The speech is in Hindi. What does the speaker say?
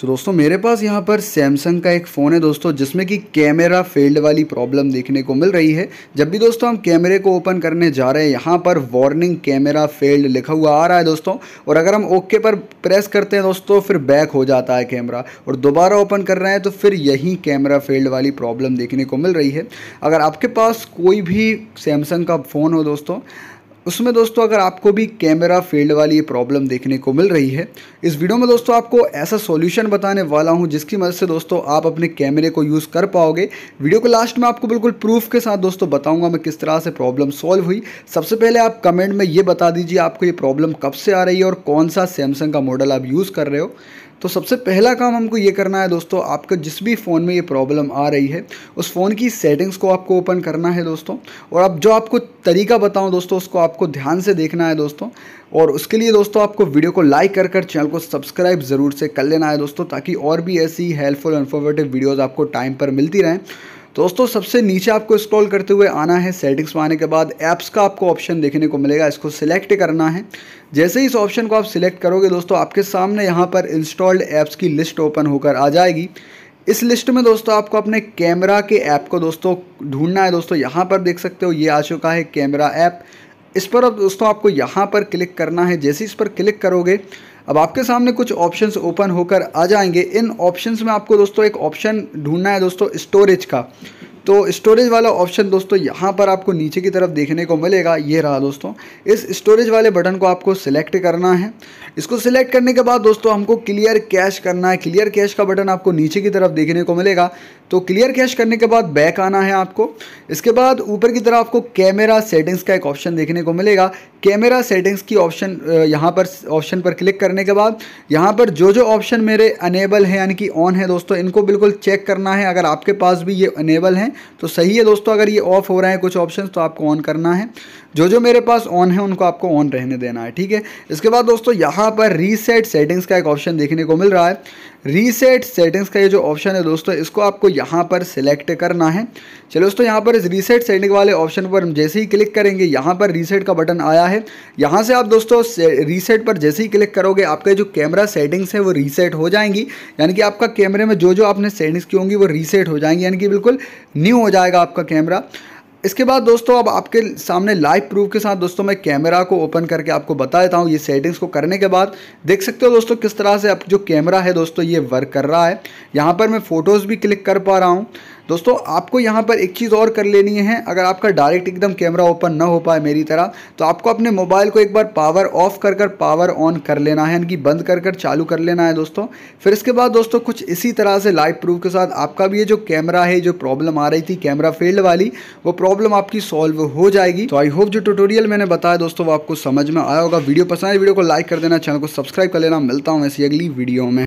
तो दोस्तों मेरे पास यहाँ पर सैमसंग का एक फ़ोन है दोस्तों जिसमें कि कैमरा फेल्ड वाली प्रॉब्लम देखने को मिल रही है जब भी दोस्तों हम कैमरे को ओपन करने जा रहे हैं यहाँ पर वार्निंग कैमरा फेल्ड लिखा हुआ आ रहा है दोस्तों और अगर हम ओके पर प्रेस करते हैं दोस्तों फिर बैक हो जाता है कैमरा और दोबारा ओपन कर रहे हैं तो फिर यही कैमरा फेल्ड वाली प्रॉब्लम देखने को मिल रही है अगर आपके पास कोई भी सैमसंग का फ़ोन हो दोस्तों उसमें दोस्तों अगर आपको भी कैमरा फील्ड वाली ये प्रॉब्लम देखने को मिल रही है इस वीडियो में दोस्तों आपको ऐसा सॉल्यूशन बताने वाला हूँ जिसकी मदद से दोस्तों आप अपने कैमरे को यूज़ कर पाओगे वीडियो को लास्ट में आपको बिल्कुल प्रूफ के साथ दोस्तों बताऊँगा मैं किस तरह से प्रॉब्लम सॉल्व हुई सबसे पहले आप कमेंट में ये बता दीजिए आपको ये प्रॉब्लम कब से आ रही है और कौन सा सैमसंग का मॉडल आप यूज़ कर रहे हो तो सबसे पहला काम हमको ये करना है दोस्तों आपका जिस भी फ़ोन में ये प्रॉब्लम आ रही है उस फ़ोन की सेटिंग्स को आपको ओपन करना है दोस्तों और अब जो आपको तरीका बताऊँ दोस्तों उसको आपको ध्यान से देखना है दोस्तों और उसके लिए दोस्तों आपको वीडियो को लाइक कर कर चैनल को सब्सक्राइब ज़रूर से कर लेना है दोस्तों ताकि और भी ऐसी हेल्पफुल इन्फॉर्मेटिव वीडियोज़ आपको टाइम पर मिलती रहें दोस्तों सबसे नीचे आपको स्क्रॉल करते हुए आना है सेटिंग्स में आने के बाद ऐप्स का आपको ऑप्शन देखने को मिलेगा इसको सिलेक्ट करना है जैसे ही इस ऑप्शन को आप सिलेक्ट करोगे दोस्तों आपके सामने यहाँ पर इंस्टॉल्ड ऐप्स की लिस्ट ओपन होकर आ जाएगी इस लिस्ट में दोस्तों आपको अपने कैमरा के ऐप को दोस्तों ढूंढना है दोस्तों यहाँ पर देख सकते हो ये आ चुका है कैमरा ऐप इस पर अब दोस्तों आपको यहाँ पर क्लिक करना है जैसे इस पर क्लिक करोगे अब आपके सामने कुछ ऑप्शंस ओपन होकर आ जाएंगे इन ऑप्शंस में आपको दोस्तों एक ऑप्शन ढूंढना है दोस्तों स्टोरेज का तो स्टोरेज वाला ऑप्शन दोस्तों यहाँ पर आपको नीचे की तरफ देखने को मिलेगा ये रहा दोस्तों इस स्टोरेज वाले बटन को आपको सिलेक्ट करना है इसको सिलेक्ट करने के बाद दोस्तों हमको क्लियर कैश करना है क्लियर कैश का बटन आपको नीचे की तरफ देखने को मिलेगा तो क्लियर कैश करने के बाद बैक आना है आपको इसके बाद ऊपर की तरफ आपको कैमरा सेटिंग्स का एक ऑप्शन देखने को मिलेगा कैमरा सेटिंग्स की ऑप्शन यहाँ पर ऑप्शन पर क्लिक करने के बाद यहाँ पर जो जो ऑप्शन मेरे अनेबल हैं यानी कि ऑन है दोस्तों इनको बिल्कुल चेक करना है अगर आपके पास भी ये अनेबल हैं तो सही है दोस्तों अगर ये ऑफ हो रहे हैं कुछ ऑप्शन तो आपको ऑन करना है जो जो मेरे पास ऑन है उनको आपको ऑन रहने देना है ठीक है इसके बाद दोस्तों यहाँ पर रीसेट सेटिंग्स का एक ऑप्शन देखने को मिल रहा है रीसेट सेटिंग्स का ये जो ऑप्शन है दोस्तों इसको आपको यहाँ पर सिलेक्ट करना है चलो दोस्तों यहाँ पर इस रीसेट सेटिंग वाले ऑप्शन पर हम जैसे ही क्लिक करेंगे यहाँ पर रीसेट का बटन आया है यहाँ से आप दोस्तों रीसेट पर जैसे ही क्लिक करोगे आपके जो कैमरा सेटिंग्स है वो रीसेट हो जाएंगी यानी कि आपका कैमरे में जो जो आपने सेटिंग्स की होंगी वो रीसेट हो जाएंगी यानी कि बिल्कुल न्यू हो जाएगा आपका कैमरा इसके बाद दोस्तों अब आपके सामने लाइव प्रूफ के साथ दोस्तों मैं कैमरा को ओपन करके आपको बता देता हूँ ये सेटिंग्स को करने के बाद देख सकते हो दोस्तों किस तरह से अब जो कैमरा है दोस्तों ये वर्क कर रहा है यहाँ पर मैं फ़ोटोज़ भी क्लिक कर पा रहा हूँ दोस्तों आपको यहाँ पर एक चीज़ और कर लेनी है अगर आपका डायरेक्ट एकदम कैमरा ओपन ना हो पाए मेरी तरह तो आपको अपने मोबाइल को एक बार पावर ऑफ कर कर पावर ऑन कर लेना है यानी कि बंद कर कर चालू कर लेना है दोस्तों फिर इसके बाद दोस्तों कुछ इसी तरह से लाइव प्रूफ के साथ आपका भी ये जो कैमरा है जो प्रॉब्लम आ रही थी कैमरा फील्ड वाली वो प्रॉब्लम आपकी सॉल्व हो जाएगी तो आई होप जो ट्यूटोरियल मैंने बताया दोस्तों वो आपको समझ में आया होगा वीडियो पसंद है तो वीडियो को लाइक कर देना चैनल को सब्सक्राइब कर लेना मिलता हूँ ऐसी अगली वीडियो में